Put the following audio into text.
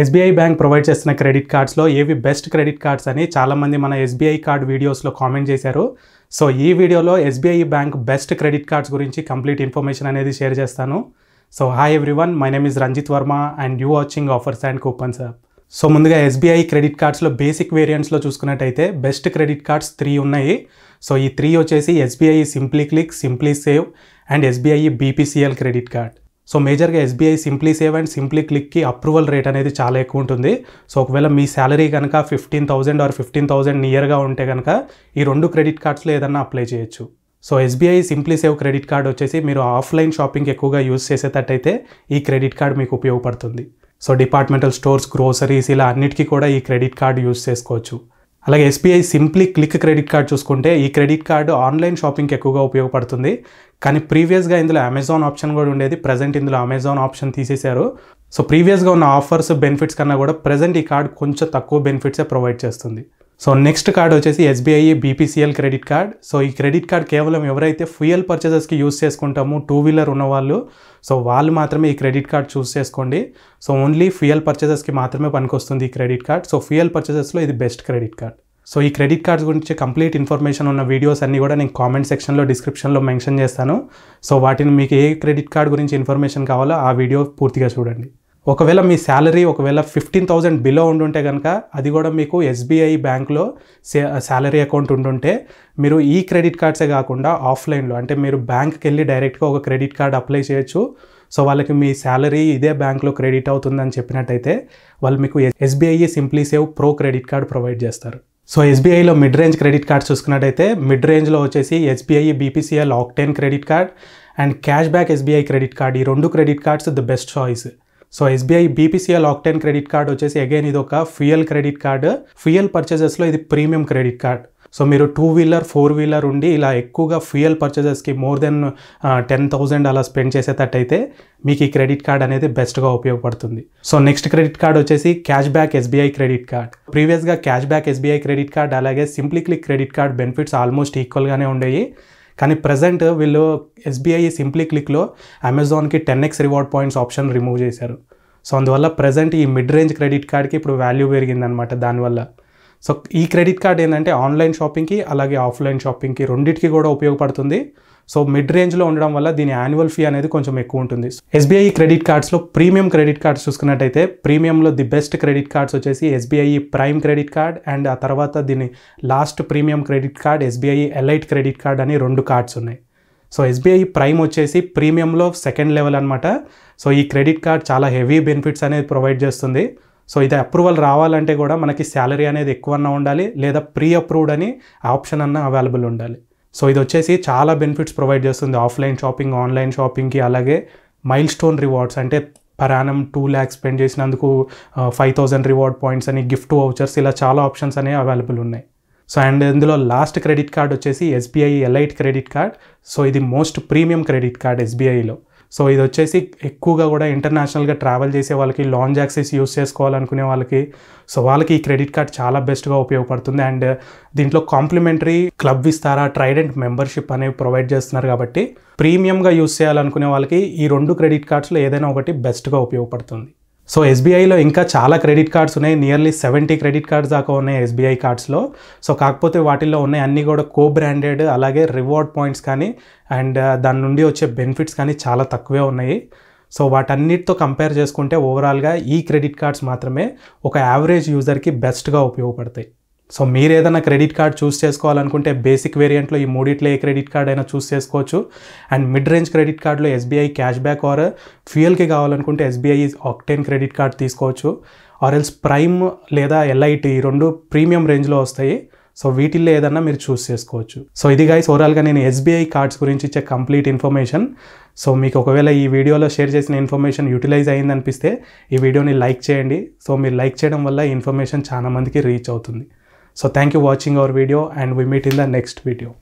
SBI bank provide చేస్తున్న credit కార్డ్స్లో ఏవి బెస్ట్ క్రెడిట్ కార్డ్స్ అని చాలామంది మన ఎస్బీఐ కార్డ్ వీడియోస్లో కామెంట్ చేశారు సో ఈ వీడియోలో SBI bank best credit cards గురించి కంప్లీట్ ఇన్ఫర్మేషన్ అనేది షేర్ చేస్తాను so hi everyone my name is Ranjith Varma and you watching offers and coupons app so ముందుగా ఎస్బీఐ క్రెడిట్ కార్డ్స్లో బేసిక్ వేరియంట్స్లో చూసుకున్నట్టయితే బెస్ట్ క్రెడిట్ కార్డ్స్ త్రీ ఉన్నాయి సో ఈ త్రీ వచ్చేసి SBI simply click simply save and SBI BPCL credit card so మేజర్గా SBI simply save and simply క్లిక్కి approval rate అనేది చాలా ఎక్కువ ఉంటుంది సో ఒకవేళ మీ శాలరీ కనుక fifteen thousand or fifteen thousand నియర్గా ఉంటే కనుక ఈ రెండు క్రెడిట్ కార్డ్స్లో ఏదన్నా అప్లై చేయొచ్చు so SBI simply save credit card వచ్చేసి మీరు ఆఫ్లైన్ షాపింగ్ ఎక్కువగా యూజ్ చేసేటట్టయితే ఈ క్రెడిట్ కార్డ్ మీకు ఉపయోగపడుతుంది సో డిపార్ట్మెంటల్ స్టోర్స్ గ్రోసరీస్ ఇలా అన్నిటికీ కూడా ఈ క్రెడిట్ కార్డ్ యూజ్ చేసుకోవచ్చు అలాగే SBI simply click credit card చూసుకుంటే ఈ క్రెడిట్ కార్డు ఆన్లైన్ షాపింగ్కి ఎక్కువగా ఉపయోగపడుతుంది కానీ ప్రీవియస్గా ఇందులో అమెజాన్ ఆప్షన్ కూడా ఉండేది ప్రజెంట్ ఇందులో అమెజాన్ ఆప్షన్ తీసేశారు సో ప్రీవియస్గా ఉన్న ఆఫర్స్ బెనిఫిట్స్ కన్నా కూడా ప్రజెంట్ ఈ కార్డ్ కొంచెం తక్కువ బెనిఫిట్సే ప్రొవైడ్ చేస్తుంది సో నెక్స్ట్ కార్డ్ వచ్చేసి SBI BPCL credit card so ఈ క్రెడిట్ కార్డ్ కేవలం ఎవరైతే ఫ్యూయల్ పర్చేసెస్కి యూస్ చేసుకుంటామో టూ వీలర్ ఉన్నవాళ్ళు సో వాళ్ళు మాత్రమే ఈ క్రెడిట్ కార్డ్ చూస్ చేసుకోండి సో ఓన్లీ ఫ్యూయల్ పర్చేసెస్కి మాత్రమే పనికొస్తుంది ఈ క్రెడిట్ కార్డ్ సో ఫ్యూయల్ పర్చేసెస్లో ఇది బెస్ట్ క్రెడిట్ కార్డ్ సో ఈ క్రెడిట్ కార్డ్స్ గురించి కంప్లీట్ ఇన్ఫర్మేషన్ ఉన్న వీడియోస్ అన్నీ కూడా నేను కామెంట్ సెక్షన్లో డిస్క్రిప్షన్లో మెన్షన్ చేస్తాను సో వాటిని మీకు ఏ క్రెడిట్ కార్డ్ గురించి ఇన్ఫర్మేషన్ కావాలో ఆ వీడియో పూర్తిగా చూడండి ఒకవేళ మీ శాలరీ ఒకవేళ ఫిఫ్టీన్ థౌజండ్ బిలో ఉండుంటే కనుక అది కూడా మీకు ఎస్బీఐ బ్యాంక్లో శాలరీ అకౌంట్ ఉండుంటే మీరు ఈ క్రెడిట్ కార్డ్సే కాకుండా ఆఫ్లైన్లో అంటే మీరు బ్యాంక్కి వెళ్ళి డైరెక్ట్గా ఒక క్రెడిట్ కార్డ్ అప్లై చేయొచ్చు సో వాళ్ళకి మీ శాలరీ ఇదే బ్యాంక్లో క్రెడిట్ అవుతుందని చెప్పినట్టయితే వాళ్ళు మీకు SBI simply save pro credit card provide చేస్తారు సో ఎస్బీఐలో మిడ్ రేంజ్ క్రెడిట్ కార్డ్ చూసుకున్నట్టయితే మిడ్ రేంజ్లో వచ్చేసి SBI BPCL octane credit card and cash back SBI credit card ఈ రెండు credit cards the best choice so SBI BPCL octane credit card వచ్చేసి again ఇది ఒక ఫ్యూయల్ క్రెడిట్ కార్డ్ ఫ్యూయల్ పర్చేసెస్లో ఇది ప్రీమియం క్రెడిట్ కార్డ్ సో మీరు two wheeler four wheeler ఉండి ఇలా ఎక్కువగా fuel పర్చేసెస్కి more than ten thousand అలా స్పెండ్ చేసేటట్టయితే మీకు ఈ క్రెడిట్ కార్డ్ అనేది బెస్ట్గా ఉపయోగపడుతుంది సో నెక్స్ట్ క్రెడిట్ కార్డ్ వచ్చేసి cash back SBI credit card ప్రీవియస్గా cash back SBI credit card అలాగే simply click credit card benefits almost ఈక్వల్గానే ఉండేవి కానీ ప్రజెంట్ వీళ్ళు ఎస్బీఐ సింప్లీ క్లిక్లో అమెజాన్కి ten X reward points option remove చేశారు సో అందువల్ల ప్రజెంట్ ఈ మిడ్ రేంజ్ క్రెడిట్ కార్డ్కి ఇప్పుడు వాల్యూ పెరిగిందనమాట దానివల్ల సో ఈ క్రెడిట్ కార్డ్ ఏంటంటే ఆన్లైన్ షాపింగ్కి అలాగే ఆఫ్లైన్ షాపింగ్కి రెండింటికి కూడా ఉపయోగపడుతుంది సో మిడ్ రేంజ్లో ఉండడం వల్ల దీని యాన్యువల్ ఫీ అనేది కొంచెం ఎక్కువ ఉంటుంది ఎస్బీఐ క్రెడిట్ కార్డ్స్లో ప్రీమియం క్రెడిట్ కార్డ్స్ చూసుకున్నట్టయితే ప్రీమియంలో ది బెస్ట్ క్రెడిట్ కార్డ్స్ వచ్చేసి SBI prime credit card and ఆ తర్వాత దీని last premium credit card SBI elite credit card అని రెండు కార్డ్స్ ఉన్నాయి సో ఎస్బీఐ ప్రైమ్ వచ్చేసి ప్రీమియంలో సెకండ్ లెవెల్ అనమాట సో ఈ క్రెడిట్ కార్డ్ చాలా హెవీ బెనిఫిట్స్ అనేది ప్రొవైడ్ చేస్తుంది సో ఇది అప్రూవల్ రావాలంటే కూడా మనకి శాలరీ అనేది ఎక్కువ అన్న ఉండాలి లేదా ప్రీ అప్రూవ్డ్ అని ఆప్షన్ అన్న అవైలబుల్ ఉండాలి సో ఇది వచ్చేసి చాలా బెనిఫిట్స్ ప్రొవైడ్ చేస్తుంది ఆఫ్లైన్ షాపింగ్ ఆన్లైన్ షాపింగ్కి అలాగే మైల్ స్టోన్ రివార్డ్స్ అంటే పరాణం టూ ల్యాక్స్ స్పెండ్ చేసినందుకు ఫైవ్ థౌజండ్ రివార్డ్ పాయింట్స్ అని గిఫ్ట్ వౌచర్స్ ఇలా చాలా ఆప్షన్స్ అనేవి అవైలబుల్ ఉన్నాయి సో అండ్ ఇందులో లాస్ట్ క్రెడిట్ కార్డ్ వచ్చేసి SBI elite credit card so ఇది మోస్ట్ ప్రీమియం క్రెడిట్ కార్డ్ ఎస్బీఐలో సో ఇది వచ్చేసి ఎక్కువగా కూడా ఇంటర్నేషనల్గా ట్రావెల్ చేసే వాళ్ళకి లాంగ్ యాక్సెస్ యూస్ చేసుకోవాలనుకునే వాళ్ళకి సో వాళ్ళకి ఈ క్రెడిట్ కార్డ్ చాలా బెస్ట్గా ఉపయోగపడుతుంది అండ్ దీంట్లో complimentary club Vistara Trident membership అనేవి ప్రొవైడ్ చేస్తున్నారు కాబట్టి ప్రీమియంగా యూస్ చేయాలనుకునే వాళ్ళకి ఈ రెండు క్రెడిట్ కార్డ్స్లో ఏదైనా ఒకటి బెస్ట్గా ఉపయోగపడుతుంది సో ఎస్బీఐలో ఇంకా చాలా క్రెడిట్ కార్డ్స్ ఉన్నాయి నియర్లీ సెవెంటీ క్రెడిట్ కార్డ్స్ దాకా ఉన్నాయి ఎస్బీఐ కార్డ్స్లో సో కాకపోతే వాటిల్లో ఉన్నాయి అన్నీ కూడా కో బ్రాండెడ్ అలాగే రివార్డ్ పాయింట్స్ కానీ అండ్ దాని నుండి వచ్చే బెనిఫిట్స్ కానీ చాలా తక్కువే ఉన్నాయి సో వాటన్నిటితో కంపేర్ చేసుకుంటే ఓవరాల్గా ఈ క్రెడిట్ కార్డ్స్ మాత్రమే ఒక యావరేజ్ యూజర్కి బెస్ట్గా ఉపయోగపడతాయి సో మీరు ఏదైనా క్రెడిట్ కార్డ్ చూస్ చేసుకోవాలనుకుంటే బేసిక్ వేరియంట్లో ఈ మూడిట్లో ఏ క్రెడిట్ కార్డ్ అయినా చూస్ చేసుకోవచ్చు అండ్ మిడ్ రేంజ్ క్రెడిట్ కార్డులో ఎస్బీఐ క్యాష్ బ్యాక్ ఆర్ ఫ్యూయల్కి కావాలనుకుంటే ఎస్బీఐ ఆక్టెన్ క్రెడిట్ కార్డ్ తీసుకోవచ్చు ఆర్ ఎల్స్ ప్రైమ్ లేదా ఎల్ఐటి ఈ రెండు ప్రీమియం రేంజ్లో వస్తాయి సో వీటిల్లో ఏదన్నా మీరు చూస్ చేసుకోవచ్చు సో ఇది గైస్ ఓవరాల్గా నేను ఎస్బీఐ కార్డ్స్ గురించి ఇచ్చే కంప్లీట్ ఇన్ఫర్మేషన్ సో మీకు ఒకవేళ ఈ వీడియోలో షేర్ చేసిన ఇన్ఫర్మేషన్ యూటిలైజ్ అనిపిస్తే ఈ వీడియోని లైక్ చేయండి సో మీరు లైక్ చేయడం వల్ల ఈ ఇన్ఫర్మేషన్ చాలా మందికి రీచ్ అవుతుంది So thank you for watching our video and we meet in the next video.